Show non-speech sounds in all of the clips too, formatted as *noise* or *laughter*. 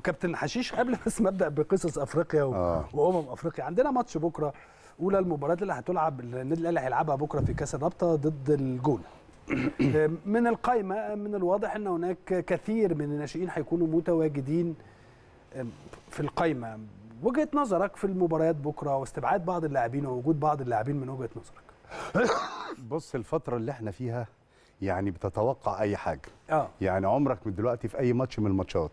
وكابتن حشيش قبل بس ما ابدا بقصص افريقيا و... آه. وامم افريقيا عندنا ماتش بكره اولى المباريات اللي هتلعب النادي الاهلي هيلعبها بكره في كاس الرابطه ضد الجونه *clears throat* من القائمه من الواضح ان هناك كثير من الناشئين هيكونوا متواجدين في القائمه وجهه نظرك في المباريات بكره واستبعاد بعض اللاعبين ووجود بعض اللاعبين من وجهه نظرك *coughs* بص الفتره اللي احنا فيها يعني بتتوقع اي حاجه آه. يعني عمرك من دلوقتي في اي ماتش من الماتشات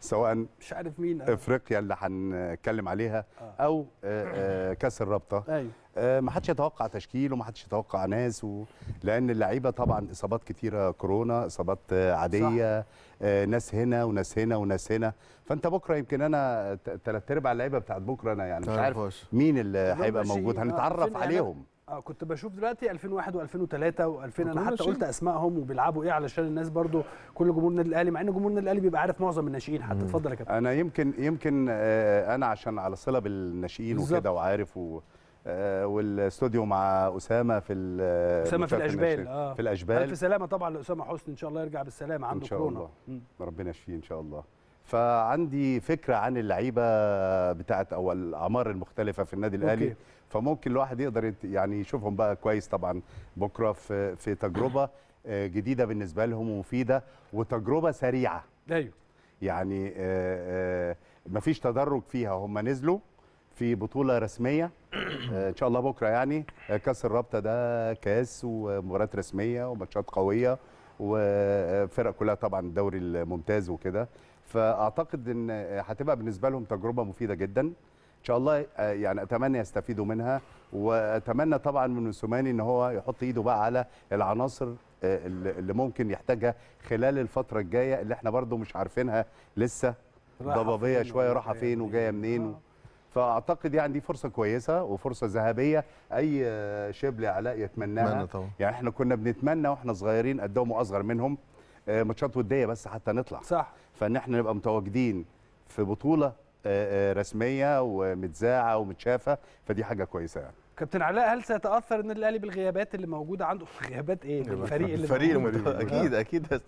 سواء مش عارف مين آه. افريقيا اللي هنتكلم عليها آه. او آه, آه، كاس الرابطه ايوه آه، ما حدش يتوقع تشكيل وما حدش يتوقع ناس و... لان اللعيبه طبعا اصابات كتيره كورونا اصابات عاديه صح. ناس هنا وناس هنا وناس هنا فانت بكره يمكن انا ثلاث ارباع اللعيبه بتاعت بكره انا يعني مش طيب. عارف مين اللي هيبقى موجود هنتعرف عليهم اه كنت بشوف دلوقتي 2001 و2003 و2000 انا حتى قلت اسمائهم وبيلعبوا ايه علشان الناس برضو كل جمهور النادي الاهلي مع ان جمهور النادي الاهلي بيبقى عارف معظم الناشئين حتى اتفضل يا كابتن انا يمكن يمكن آه، انا عشان على صله بالناشئين وكده وعارف و آه، والاستوديو مع اسامه في اسامه في الاشبال آه. في الاشبال الف سلامه طبعا لاسامه حسني ان شاء الله يرجع بالسلامه عنده كورونا ان شاء كورونا. الله ربنا يشفيه ان شاء الله فعندي فكره عن اللعيبه بتاعت او الاعمار المختلفه في النادي الاهلي فممكن الواحد يقدر يعني يشوفهم بقى كويس طبعا بكره في في تجربه آه، جديده بالنسبه لهم ومفيده وتجربه سريعه ايوه يعني آه، آه، مفيش تدرج فيها هم نزلوا في بطوله رسميه ان شاء الله بكره يعني كاس الرابطه ده كاس ومباريات رسميه وماتشات قويه وفرق كلها طبعا الدوري الممتاز وكده فاعتقد ان هتبقى بالنسبه لهم تجربه مفيده جدا ان شاء الله آه، يعني اتمنى يستفيدوا منها واتمنى طبعا من سوماني ان هو يحط ايده بقى على العناصر آه، اللي ممكن يحتاجها خلال الفتره الجايه اللي احنا برضو مش عارفينها لسه ضبابيه شويه رايحه فين وجايه منين و... آه. فاعتقد يعني دي فرصه كويسه وفرصه ذهبيه اي شبل علاء يتمناها يعني احنا كنا بنتمنى واحنا صغيرين قدهم واصغر منهم آه، ماتشات وديه بس حتى نطلع صح فان احنا نبقى متواجدين في بطوله آه، آه، رسميه ومتذاعه ومتشافه فدي حاجه كويسه يعني كابتن علاء هل سيتاثر النادي الاهلي بالغيابات اللي موجوده عنده *laughs* غيابات ايه بالفريق اللي الفريق موجود اكيد اكيد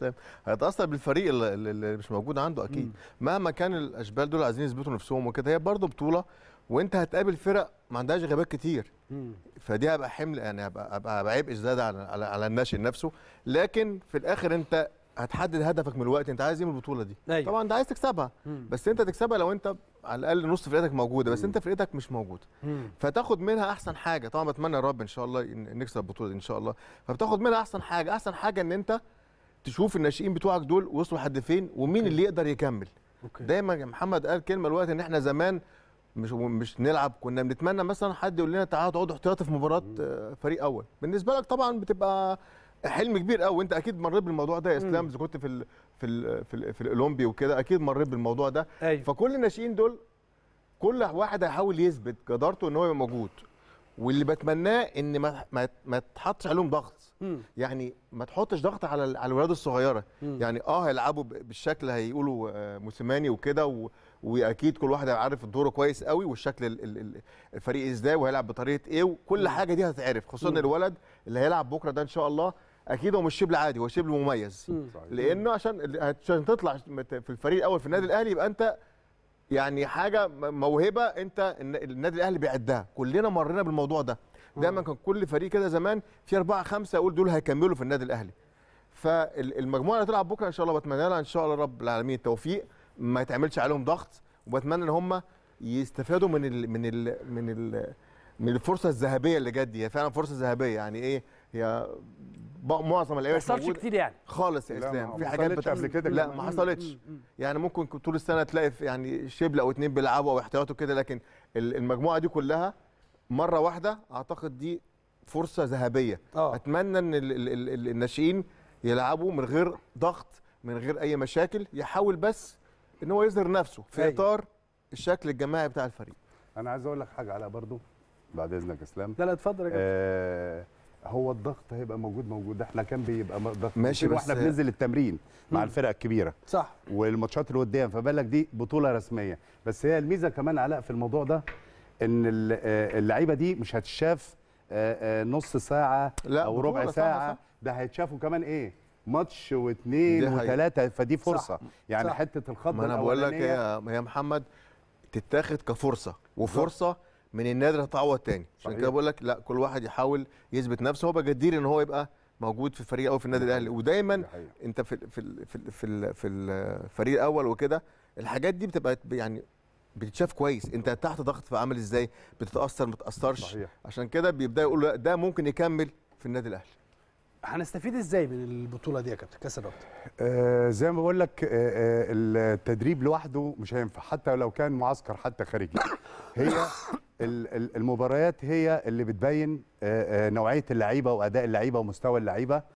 هيتاثر بالفريق اللي, اللي مش موجود عنده اكيد مم. مهما كان الاشبال دول عايزين يثبتوا نفسهم وكده هي برضه بطوله وانت هتقابل فرق ما عندهاش غيابات كتير مم. فدي هبقى حمل يعني هبقى هبقى عبء زياده على, على الناشئ نفسه لكن في الاخر انت هتحدد هدفك من الوقت انت عايز ايه من البطوله دي أيوة. طبعا انت عايز تكسبها مم. بس انت تكسبها لو انت على الاقل نص فرقتك موجوده بس مم. انت فرقتك مش موجوده مم. فتاخد منها احسن حاجه طبعا بتمنى يا رب ان شاء الله نكسب البطوله دي ان شاء الله فبتاخد منها احسن حاجه احسن حاجه ان انت تشوف الناشئين بتوعك دول وصلوا لحد فين ومين مم. اللي يقدر يكمل أوكي. دايما محمد قال كلمه الوقت ان احنا زمان مش مش نلعب كنا بنتمنى مثلا حد يقول لنا تعالوا تقعدوا احتياطي في مباراه فريق اول بالنسبه لك طبعا بتبقى حلم كبير قوي انت اكيد مريت بالموضوع ده يا اسلام اذا كنت في الـ في الـ في, الـ في الاولمبي وكده اكيد مريت بالموضوع ده أيوه. فكل الناشئين دول كل واحد هيحاول يثبت جدارته ان هو يبقى موجود واللي بتمناه ان ما ما, ما تحطش عليهم ضغط يعني ما تحطش ضغط على على الولاد الصغيره مم. يعني اه هيلعبوا بالشكل هيقولوا آه، موسيماني وكده واكيد كل واحد عارف دوره كويس قوي والشكل الفريق ازاي وهيلعب بطريقه ايه وكل مم. حاجه دي هتتعرف خصوصا مم. الولد اللي هيلعب بكره ده ان شاء الله اكيد هو مش شبل عادي هو شبل مميز لانه عشان عشان تطلع في الفريق الاول في النادي الاهلي يبقى انت يعني حاجه موهبه انت النادي الاهلي بيعدها كلنا مرينا بالموضوع ده دايما كان كل فريق كده زمان في اربعه خمسه اقول دول هيكملوا في النادي الاهلي فالمجموعه اللي هتلعب بكره ان شاء الله بتمنى لها ان شاء الله رب العالمين التوفيق ما يتعملش عليهم ضغط وبتمنى ان هم يستفادوا من الـ من الـ من الـ من الفرصه الذهبيه اللي جت دي هي فعلا فرصه ذهبيه يعني ايه هي معظم الايام ما حصلش كتير يعني خالص يا اسلام في حاجات بتحصل قبل كده لا ما حصلتش يعني ممكن طول السنه تلاقي يعني شبل او اتنين بيلعبوا او احتياطوا كده لكن المجموعه دي كلها مره واحده اعتقد دي فرصه ذهبيه أوه. اتمنى ان الناشئين يلعبوا من غير ضغط من غير اي مشاكل يحاول بس ان هو يظهر نفسه في أي. أيوه. اطار الشكل الجماعي بتاع الفريق انا عايز اقول لك حاجه على برضو بعد اذنك اسلام لا لا اتفضل يا جماعه آه هو الضغط هيبقى موجود موجود احنا كان بيبقى ضغط ماشي بس واحنا بننزل التمرين مع الفرق الكبيره صح والماتشات اللي قدام فبالك دي بطوله رسميه بس هي الميزه كمان علاء في الموضوع ده ان آه، اللعيبه دي مش هتشاف آه، آه، نص ساعه لا او ربع ساعه, ساعة ده هيتشافوا كمان ايه ماتش واثنين وثلاثه فدي فرصه صح. يعني صح. حته الخط ما انا بقول لك يا محمد تتاخد كفرصه وفرصه من النادر هتعوض تاني عشان كده بقول لك لا كل واحد يحاول يثبت نفسه هو بجدير ان هو يبقى موجود في الفريق الاول في النادي الاهلي ودايما انت في في في في, في الفريق الاول وكده الحاجات دي بتبقى يعني بتتشاف كويس انت تحت ضغط فعامل ازاي بتتاثر ما تتاثرش عشان كده بيبدا يقول لا ده ممكن يكمل في النادي الاهلي هنستفيد ازاي من البطوله دي يا كابتن كاس الرابطه آه زي ما بقول لك آه،, آه التدريب لوحده مش هينفع حتى لو كان معسكر حتى خارجي هي المباريات هي اللي بتبين آه، آه، نوعيه اللعيبه واداء اللعيبه ومستوى اللعيبه